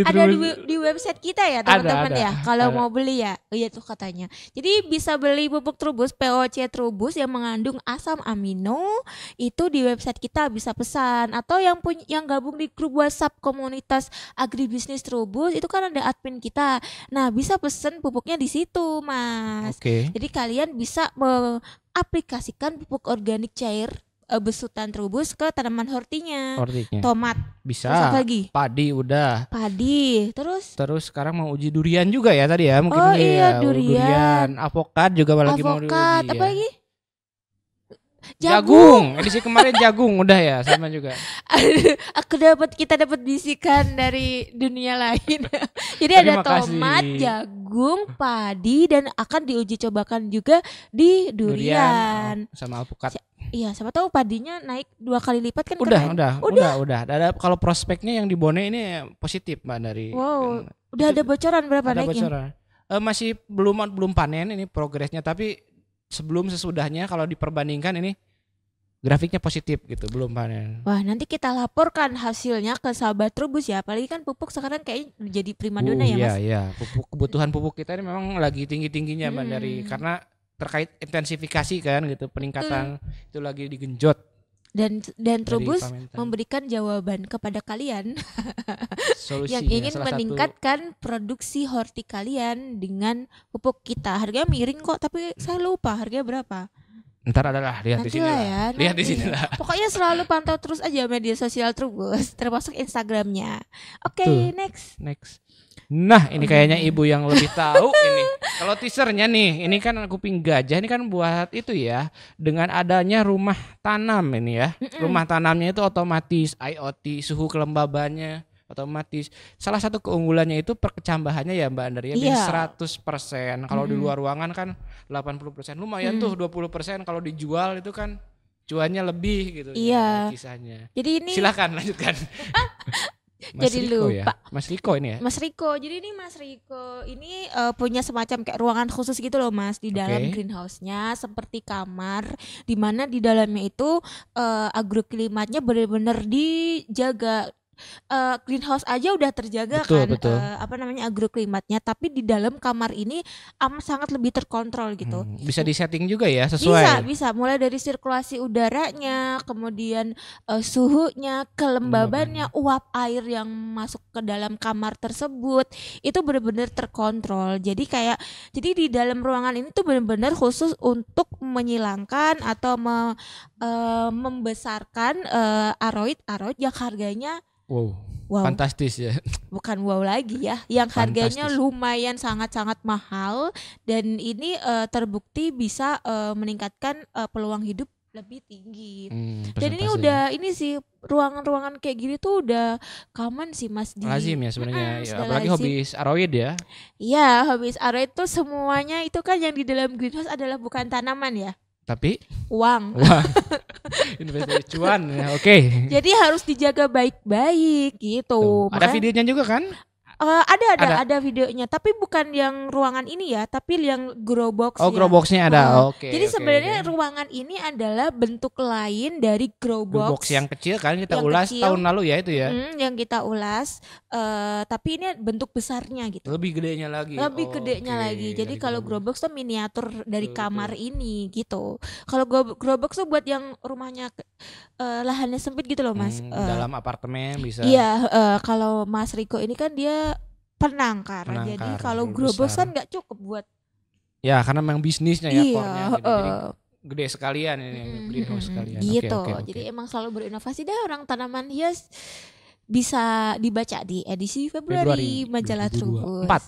ada di, di website kita ya teman-teman ya kalau mau beli ya iya tuh katanya jadi bisa beli pupuk trubus POC trubus yang mengandung asam amino itu di website kita bisa pesan atau yang punya yang gabung di grup WhatsApp komunitas agribisnis trubus itu kan ada admin kita nah bisa pesan pupuknya di situ mas okay. jadi kalian bisa mengaplikasikan pupuk organik cair uh, besutan terubus ke tanaman hortinya. Hortinya. Tomat. Bisa. Terus lagi. Padi udah. Padi. Terus terus sekarang mau uji durian juga ya tadi ya mungkin Oh iya, ya. durian. durian. Avokat juga lagi mau diuji. Avokat apa ya. lagi? Jagung. jagung. Edisi kemarin jagung *laughs* udah ya sama juga. Aku dapat kita dapat bisikan dari dunia lain. *laughs* Jadi Terima ada tomat, kasih. jagung, padi dan akan diuji cobakan juga di durian, durian sama alpukat. Iya, siapa tahu padinya naik dua kali lipat kan? Udah, keren. udah, udah, udah, udah. Ada kalau prospeknya yang di Bone ini positif mbak dari. Wow, kan, udah ada bocoran berapa ada naiknya? Bocoran. Uh, masih belum belum panen ini progresnya, tapi sebelum sesudahnya kalau diperbandingkan ini grafiknya positif gitu belum panen. Wah nanti kita laporkan hasilnya ke sahabat Trubus ya, apalagi kan pupuk sekarang kayaknya jadi primadona uh, ya iya, mas. Iya iya, pupuk kebutuhan pupuk kita ini memang lagi tinggi tingginya hmm. mbak dari hmm. karena terkait intensifikasi kan gitu peningkatan hmm. itu lagi digenjot dan dan Trubus memberikan jawaban kepada kalian *laughs* yang ingin meningkatkan satu. produksi horti kalian dengan pupuk kita harganya miring kok tapi saya lupa harganya berapa ntar adalah lihat di sini lah ya, lihat di sini lah *laughs* pokoknya selalu pantau terus aja media sosial Trubus termasuk Instagramnya oke okay, next next Nah, ini kayaknya ibu yang lebih tahu ini. *laughs* Kalau teasernya nih, ini kan kuping gajah ini kan buat itu ya, dengan adanya rumah tanam ini ya. Rumah tanamnya itu otomatis IoT, suhu kelembabannya otomatis. Salah satu keunggulannya itu perkecambahannya ya Mbak Andrea yeah. 100%. Kalau mm. di luar ruangan kan 80%. Lumayan mm. tuh 20% kalau dijual itu kan cuannya lebih gitu. Ya iya. Yeah. Kisahnya. Jadi ini Silakan lanjutkan. *laughs* Ah, Mas jadi Riko lupa. Ya? Mas Riko ini ya? Mas Riko. Jadi ini Mas Riko ini uh, punya semacam kayak ruangan khusus gitu loh Mas di dalam okay. greenhouse-nya seperti kamar di mana di dalamnya itu uh, agroklimatnya benar-benar dijaga uh, greenhouse aja udah terjaga betul, kan betul. Uh, apa namanya agroklimatnya tapi di dalam kamar ini amat sangat lebih terkontrol gitu hmm, bisa disetting juga ya sesuai bisa bisa mulai dari sirkulasi udaranya kemudian uh, suhunya kelembabannya uap air yang masuk ke dalam kamar tersebut itu benar-benar terkontrol jadi kayak jadi di dalam ruangan ini tuh benar-benar khusus untuk menyilangkan atau me, uh, membesarkan uh, aroid aroid yang harganya Wow. wow. Fantastis ya. *laughs* Bukan wow lagi ya, yang harganya lumayan sangat-sangat mahal dan ini uh, terbukti bisa uh, meningkatkan uh, peluang hidup lebih tinggi. Hmm, dan ini udah ini sih ruangan-ruangan kayak gini tuh udah common sih Mas di. Lazim ya sebenarnya. ya, apalagi lazim. hobi aroid ya. Iya, hobi aroid tuh semuanya itu kan yang di dalam greenhouse adalah bukan tanaman ya. Tapi uang. Uang. *laughs* Investasi cuan. Ya, Oke. Okay. Jadi harus dijaga baik-baik gitu. Tuh. Ada Makanya, videonya juga kan? Uh, ada ada, ada ada videonya, tapi bukan yang ruangan ini ya, tapi yang grow box Oh, ya. grow boxnya ada. Nah, oh, oke. Okay, jadi okay, sebenarnya okay. ruangan ini adalah bentuk lain dari grow box yang kecil kan kita ulas kecil, tahun lalu ya itu ya. Hmm, yang kita ulas, uh, tapi ini bentuk besarnya gitu. Lebih gedenya lagi. Lebih oh, gedenya okay. lagi. Jadi dari kalau box tuh miniatur dari betul, kamar ini gitu. Kalau grow box tuh buat yang rumahnya uh, lahannya sempit gitu loh mas hmm, uh, dalam apartemen bisa iya uh, kalau mas Riko ini kan dia penangkar, penangkar jadi kalau grobos kan nggak cukup buat ya karena memang bisnisnya ya iya, gitu. gede sekalian ini mm, greenhouse sekalian gitu okay, okay, okay. jadi emang selalu berinovasi deh orang tanaman hias bisa dibaca di edisi Februari, Februari majalah Trubus. Empat.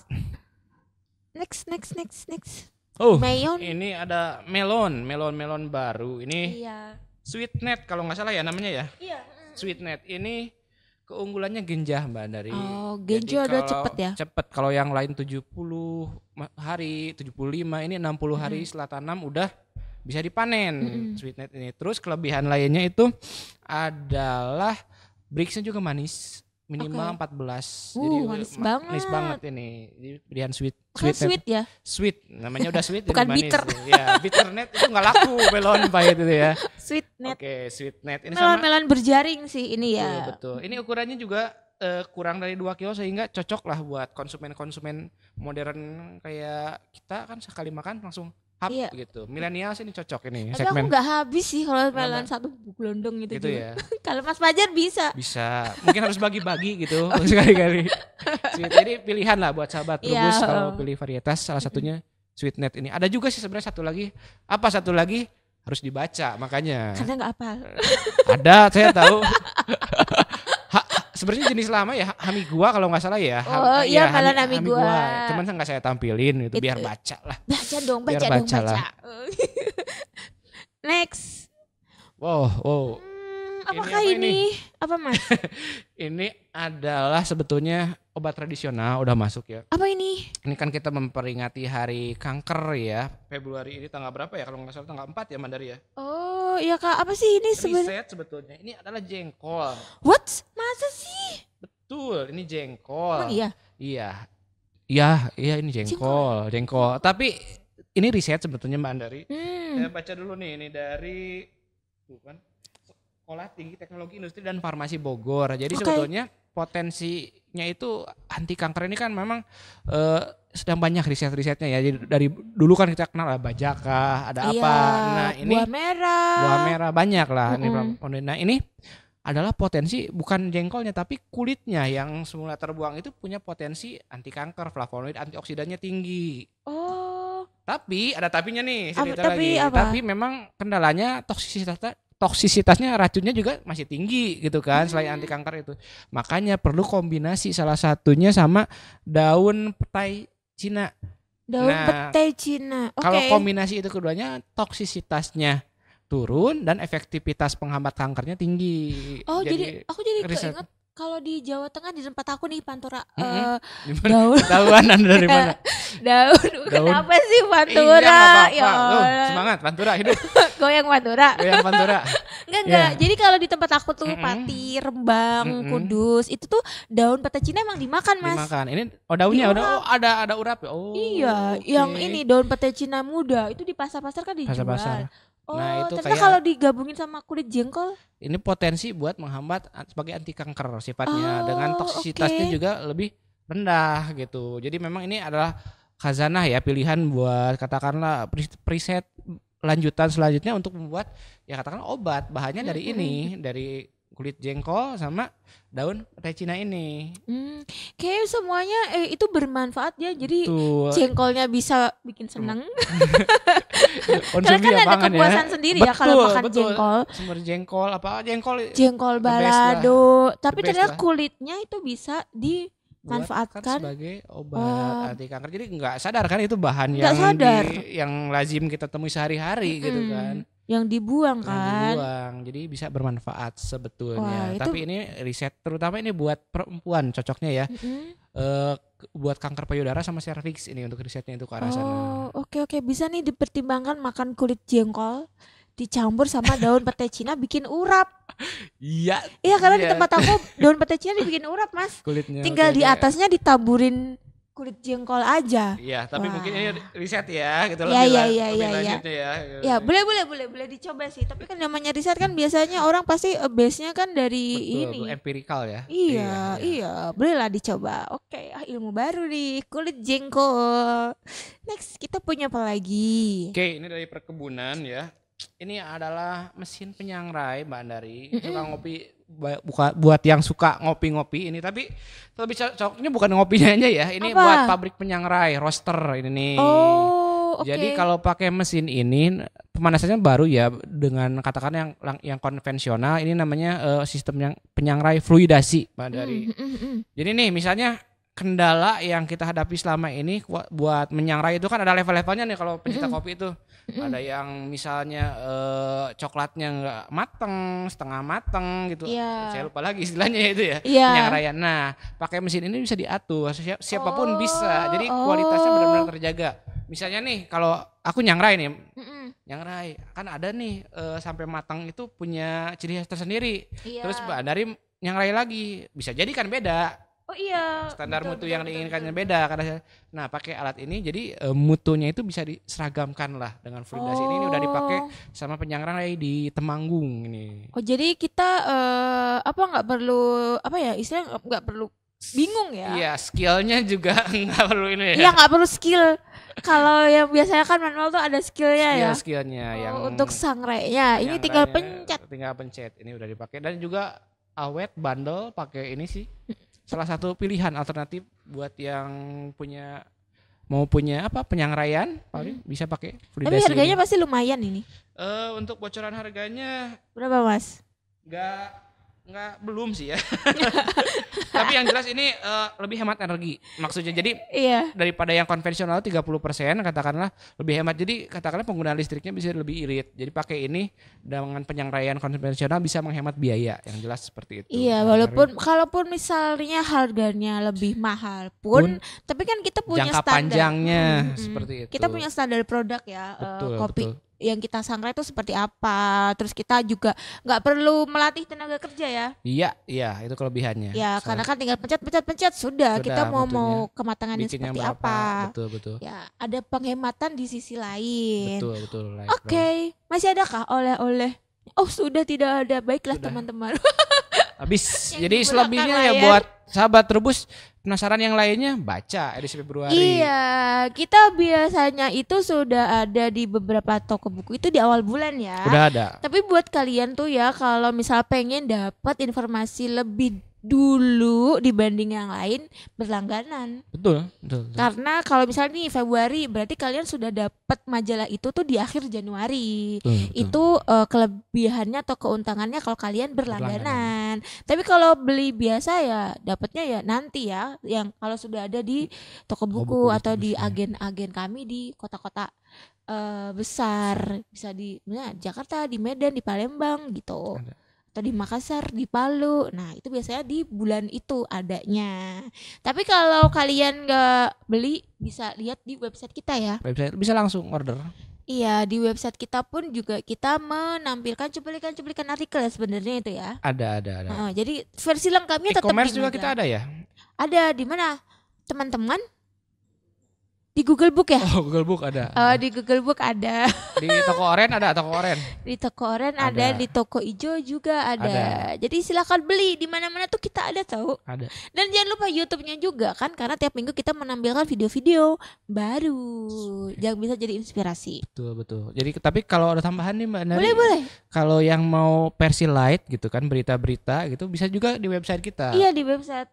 Next, next, next, next. Oh, Mayon. ini ada melon, melon-melon baru. Ini iya. Sweetnet kalau nggak salah ya namanya ya. Iya. Sweetnet ini keunggulannya genjah Mbak dari. Oh, genjah udah cepet ya. Cepet. Kalau yang lain 70 hari, 75 ini 60 hari hmm. setelah tanam udah bisa dipanen hmm. sweetnet ini. Terus kelebihan lainnya itu adalah briksnya juga manis minimal okay. 14. Uh, jadi manis banget. Manis banget ini. Jadi pilihan sweet. Bukan sweet, sweet ya? Sweet. Namanya udah sweet *laughs* Bukan jadi manis. bitter. ya, bitter net itu nggak laku melon pahit itu ya. *laughs* Sweet net. Oke, okay, sweet net. Ini melon, sama melon berjaring sih ini ya. Iya, betul. Ini ukurannya juga uh, kurang dari 2 kilo sehingga cocok lah buat konsumen-konsumen modern kayak kita kan sekali makan langsung Hap, iya. gitu. Milenial sih ini cocok ini Tapi segmen. aku nggak habis sih kalau pelan satu buku gelondong gitu. Gitu ya. *laughs* kalau Mas Fajar bisa. Bisa. Mungkin harus bagi-bagi gitu *laughs* oh, iya. sekali-kali. Jadi pilihan lah buat sahabat Trubus iya, rubus kalau oh. pilih varietas salah satunya sweet net ini. Ada juga sih sebenarnya satu lagi apa satu lagi harus dibaca makanya. Karena nggak apa. Ada saya tahu. *laughs* sebenarnya jenis lama ya Hami gua kalau nggak salah ya. Oh iya ya, malah Hami, gua. cuman Cuman nggak saya tampilin gitu itu biar baca lah. Baca dong, baca dong, baca. Lah. Oh. *laughs* Next. Wow, wow. Hmm, apakah ini? Apa, ini? ini? apa mas? *laughs* ini adalah sebetulnya obat tradisional udah masuk ya. Apa ini? Ini kan kita memperingati hari kanker ya. Februari ini tanggal berapa ya? Kalau nggak salah tanggal 4 ya Mandari ya. Oh, iya Kak. Apa sih ini sebenarnya? Riset sebetulnya. Ini adalah jengkol. What? Masa sih? Betul, ini jengkol. Emang iya? Iya. Iya, iya ini jengkol, jengkol. jengkol. Tapi ini riset sebetulnya Mbak Andari. Hmm. Saya baca dulu nih, ini dari bukan Sekolah Tinggi Teknologi Industri dan Farmasi Bogor. Jadi okay. sebetulnya potensi nya itu anti kanker ini kan memang uh, sedang banyak riset-risetnya ya. Jadi dari dulu kan kita kenal ada ah, bajaka, ada iya, apa. Nah, ini buah merah. Buah merah banyak lah mm -hmm. ini. Nah, ini adalah potensi bukan jengkolnya tapi kulitnya yang semula terbuang itu punya potensi anti kanker, flavonoid, antioksidannya tinggi. Oh. Tapi ada tapinya nih cerita tapi lagi. Apa? Tapi memang kendalanya toksisitas toksisitasnya racunnya juga masih tinggi gitu kan hmm. selain anti kanker itu. Makanya perlu kombinasi salah satunya sama daun petai Cina. Daun nah, petai Cina. Okay. Kalau kombinasi itu keduanya toksisitasnya turun dan efektivitas penghambat kankernya tinggi. Oh, jadi, jadi aku jadi keinget kalau di Jawa Tengah di tempat aku nih Pantura mm -hmm. uh, daun daunan *laughs* dari mana *laughs* daun, daun kenapa sih Pantura iya, apa -apa. ya Loh, semangat Pantura hidup *laughs* goyang Pantura goyang Pantura enggak enggak yeah. jadi kalau di tempat aku tuh mm -hmm. Pati Rembang mm -hmm. Kudus itu tuh daun peta Cina emang dimakan Mas dimakan ini oh daunnya ada oh, ada ada urap oh iya okay. yang ini daun peta Cina muda itu di pasar-pasar kan dijual pasar -pasar Nah, oh, nah, itu ternyata kayak, kalau digabungin sama kulit jengkol ini potensi buat menghambat sebagai anti kanker sifatnya oh, dengan toksisitasnya okay. juga lebih rendah gitu. Jadi memang ini adalah khazanah ya pilihan buat katakanlah preset lanjutan selanjutnya untuk membuat ya katakan obat bahannya dari ini dari kulit jengkol sama daun recina ini. Hmm, kayak semuanya eh, itu bermanfaat ya. Jadi Betul. jengkolnya bisa bikin seneng. *laughs* Karena kan ada ya. kepuasan ya. sendiri ya kalau makan betul. jengkol. Sumber jengkol apa jengkol? Eh, jengkol balado. Tapi ternyata kulitnya itu bisa dimanfaatkan sebagai obat oh. anti kanker. Jadi nggak sadar kan itu bahan yang sadar. Di, yang lazim kita temui sehari-hari mm -hmm. gitu kan yang dibuang kan. Yang dibuang. Jadi bisa bermanfaat sebetulnya. Wah, itu... Tapi ini riset terutama ini buat perempuan cocoknya ya. Mm -hmm. uh, buat kanker payudara sama cervix ini untuk risetnya itu ke arah oh, sana. oke okay, oke. Okay. Bisa nih dipertimbangkan makan kulit jengkol dicampur sama daun petai Cina bikin urap. Iya. Iya, karena iya. di tempat aku daun petai Cina dibikin urap, Mas. Kulitnya. Tinggal di atasnya ditaburin kulit jengkol aja. Iya, tapi Wah. mungkin ini riset ya, gitu loh. Iya, iya iya, iya, iya, ya, gitu. iya. Ya, ya. ya, boleh, boleh, boleh, boleh dicoba sih. Tapi kan namanya riset kan biasanya orang pasti eh, base-nya kan dari Betul, ini. Empirical ya. Iya, iya, iya. iya boleh lah dicoba. Oke, ah, ilmu baru nih, kulit jengkol. Next, kita punya apa lagi? Oke, ini dari perkebunan ya. Ini adalah mesin penyangrai Mbak Andari, mm -hmm. ngopi buka buat yang suka ngopi-ngopi ini tapi tapi cocoknya bukan ngopinya aja ya ini Apa? buat pabrik penyangrai roster ini nih oh, okay. jadi kalau pakai mesin ini pemanasannya baru ya dengan katakan yang yang konvensional ini namanya uh, sistem yang penyangrai fluidasi pak dari mm, mm, mm. jadi nih misalnya kendala yang kita hadapi selama ini buat menyangrai itu kan ada level-levelnya nih kalau pencinta mm. kopi itu mm. ada yang misalnya uh, coklatnya nggak mateng setengah mateng gitu yeah. saya lupa lagi istilahnya itu ya yeah. menyangrai nah pakai mesin ini bisa diatur Siap, siapapun oh, bisa jadi kualitasnya benar-benar oh. terjaga misalnya nih kalau aku nyangrai nih Mm-mm. nyangrai kan ada nih uh, sampai matang itu punya ciri khas tersendiri yeah. terus dari nyangrai lagi bisa jadi kan beda Oh iya. Standar betul, mutu betul, yang betul, diinginkannya betul. beda karena nah pakai alat ini jadi uh, mutunya itu bisa diseragamkan lah dengan fluidasi oh. ini, ini udah dipakai oh. sama penyangrang lagi di Temanggung ini. Oh jadi kita uh, apa nggak perlu apa ya istilah nggak perlu bingung ya? Iya skillnya juga *laughs* nggak perlu ini ya? Iya nggak perlu skill. Kalau yang biasanya kan manual tuh ada skillnya ya? skill, ya. Skillnya oh, yang untuk sangrenya. ini tinggal pencet. Tinggal pencet ini udah dipakai dan juga awet bandel pakai ini sih salah satu pilihan alternatif buat yang punya mau punya apa penyangraian paling hmm. bisa pakai fluidasi. Tapi harganya ini. pasti lumayan ini. uh, untuk bocoran harganya berapa, Mas? Enggak Enggak, belum sih ya. *laughs* Tapi yang jelas ini uh, lebih hemat energi. Maksudnya jadi iya. daripada yang konvensional 30% katakanlah lebih hemat. Jadi katakanlah penggunaan listriknya bisa lebih irit. Jadi pakai ini dengan penyangraian konvensional bisa menghemat biaya. Yang jelas seperti itu. Iya, nah, walaupun Harus. kalaupun misalnya harganya lebih mahal pun, pun tapi kan kita punya jangka standar. panjangnya hmm, seperti itu. Kita punya standar produk ya eh, betul, uh, kopi. Betul yang kita sangrai itu seperti apa. Terus kita juga nggak perlu melatih tenaga kerja ya. Iya, iya, itu kelebihannya. Ya, so, karena kan tinggal pencet pencet pencet sudah, sudah kita mau mau kematangannya seperti berapa, apa. Betul, betul. Ya, ada penghematan di sisi lain. Betul, betul. Oke, masih okay. kah masih adakah oleh-oleh? Oh, sudah tidak ada. Baiklah teman-teman. Habis. *laughs* jadi selebihnya ya, ya buat sahabat rebus Penasaran yang lainnya? Baca edisi Februari. Iya, kita biasanya itu sudah ada di beberapa toko buku itu di awal bulan ya. Udah ada. Tapi buat kalian tuh ya kalau misal pengen dapat informasi lebih dulu dibanding yang lain berlangganan. Betul, betul. betul. Karena kalau misalnya nih Februari berarti kalian sudah dapat majalah itu tuh di akhir Januari. Betul, betul. Itu uh, kelebihannya atau keuntangannya kalau kalian berlangganan. berlangganan. Tapi kalau beli biasa ya dapatnya ya nanti ya yang kalau sudah ada di toko buku, buku atau di agen-agen kami di kota-kota uh, besar bisa di ya, Jakarta, di Medan, di Palembang gitu. Ada atau di Makassar, di Palu. Nah, itu biasanya di bulan itu adanya. Tapi kalau kalian nggak beli, bisa lihat di website kita ya. Website bisa langsung order. Iya, di website kita pun juga kita menampilkan cuplikan-cuplikan artikel ya sebenarnya itu ya. Ada, ada, ada. Nah, jadi versi lengkapnya e tetap e-commerce juga kita ada ya? Ada di mana? Teman-teman di Google Book ya? *laughs* Oh, Google Book ada. Oh, di Google Book ada. Di toko oren ada, toko oren. *laughs* Di toko oren ada, ada di toko ijo juga ada. ada. Jadi silakan beli di mana-mana tuh kita ada tahu. Ada. Dan jangan lupa YouTube-nya juga kan karena tiap minggu kita menampilkan video-video baru yang bisa jadi inspirasi. Betul, betul. Jadi tapi kalau ada tambahan nih Mbak Nari. Boleh, boleh. Kalau yang mau versi light gitu kan berita-berita gitu bisa juga di website kita. Iya, di website.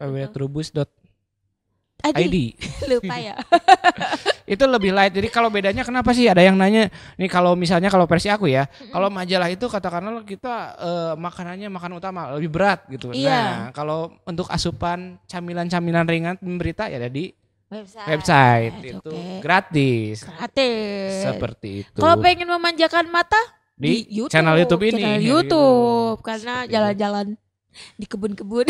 dot ID. ID. *laughs* Lupa ya. *laughs* itu lebih light. Jadi kalau bedanya kenapa sih ada yang nanya nih kalau misalnya kalau versi aku ya, kalau majalah itu katakanlah kita uh, makanannya makan utama lebih berat gitu. Iya. Nah, kalau untuk asupan camilan-camilan ringan berita ya ada di website, website okay. itu gratis. Gratis. Seperti itu. Kalau pengen memanjakan mata di, di YouTube, channel YouTube ini. Channel YouTube, YouTube. *laughs* karena jalan-jalan di kebun-kebun.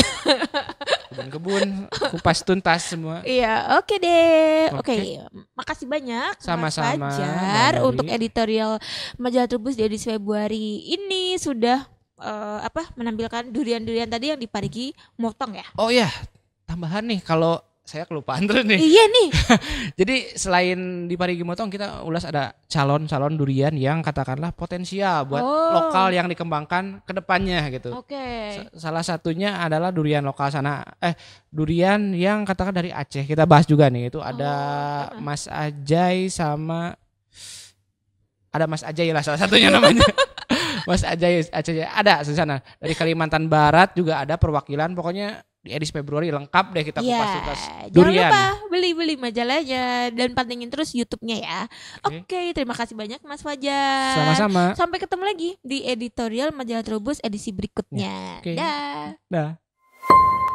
*laughs* Kebun-kebun kupas tuntas semua. Iya, oke okay deh. Oke, okay. okay. makasih banyak Sama-sama Sama, untuk editorial majalah Trubus di Februari ini sudah uh, apa menampilkan durian-durian tadi yang di Parigi motong ya. Oh iya, tambahan nih kalau saya kelupaan terus nih. Iya nih. *laughs* Jadi selain di Parigi Motong kita ulas ada calon-calon durian yang katakanlah potensial buat oh. lokal yang dikembangkan ke depannya gitu. Oke. Okay. Salah satunya adalah durian lokal sana eh durian yang katakan dari Aceh. Kita bahas juga nih itu ada oh. Mas Ajay sama ada Mas Ajay lah salah satunya namanya. *laughs* Mas Ajay, Ajay ada di sana. Dari Kalimantan Barat juga ada perwakilan pokoknya di edisi Februari lengkap deh kita yeah. kupas durian. Jangan lupa beli-beli majalahnya dan pantengin terus YouTube-nya ya. Oke, okay. okay, terima kasih banyak Mas Fajar. Sama-sama. Sampai ketemu lagi di editorial Majalah Trubus edisi berikutnya. Iya. Okay. Dah. Dah.